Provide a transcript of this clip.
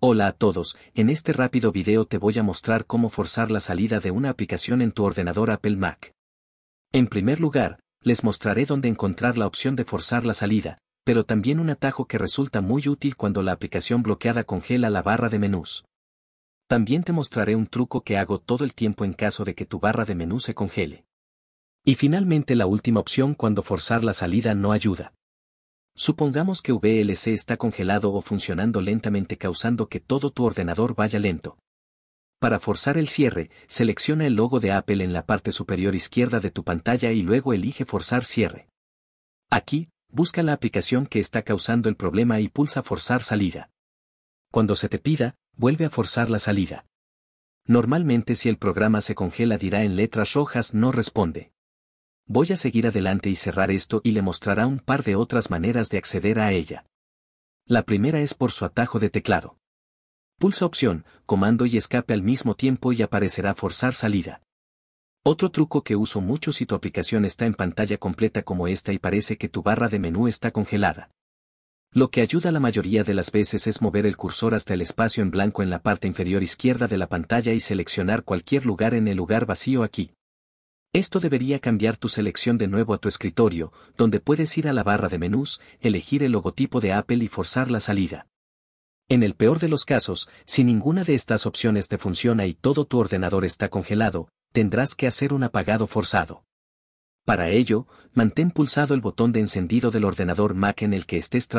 Hola a todos, en este rápido video te voy a mostrar cómo forzar la salida de una aplicación en tu ordenador Apple Mac. En primer lugar, les mostraré dónde encontrar la opción de forzar la salida, pero también un atajo que resulta muy útil cuando la aplicación bloqueada congela la barra de menús. También te mostraré un truco que hago todo el tiempo en caso de que tu barra de menú se congele. Y finalmente la última opción cuando forzar la salida no ayuda. Supongamos que VLC está congelado o funcionando lentamente causando que todo tu ordenador vaya lento. Para forzar el cierre, selecciona el logo de Apple en la parte superior izquierda de tu pantalla y luego elige Forzar cierre. Aquí, busca la aplicación que está causando el problema y pulsa Forzar salida. Cuando se te pida, vuelve a forzar la salida. Normalmente si el programa se congela dirá en letras rojas no responde voy a seguir adelante y cerrar esto y le mostrará un par de otras maneras de acceder a ella. La primera es por su atajo de teclado. Pulsa opción, comando y escape al mismo tiempo y aparecerá forzar salida. Otro truco que uso mucho si tu aplicación está en pantalla completa como esta y parece que tu barra de menú está congelada. Lo que ayuda la mayoría de las veces es mover el cursor hasta el espacio en blanco en la parte inferior izquierda de la pantalla y seleccionar cualquier lugar en el lugar vacío aquí. Esto debería cambiar tu selección de nuevo a tu escritorio, donde puedes ir a la barra de menús, elegir el logotipo de Apple y forzar la salida. En el peor de los casos, si ninguna de estas opciones te funciona y todo tu ordenador está congelado, tendrás que hacer un apagado forzado. Para ello, mantén pulsado el botón de encendido del ordenador Mac en el que estés trabajando.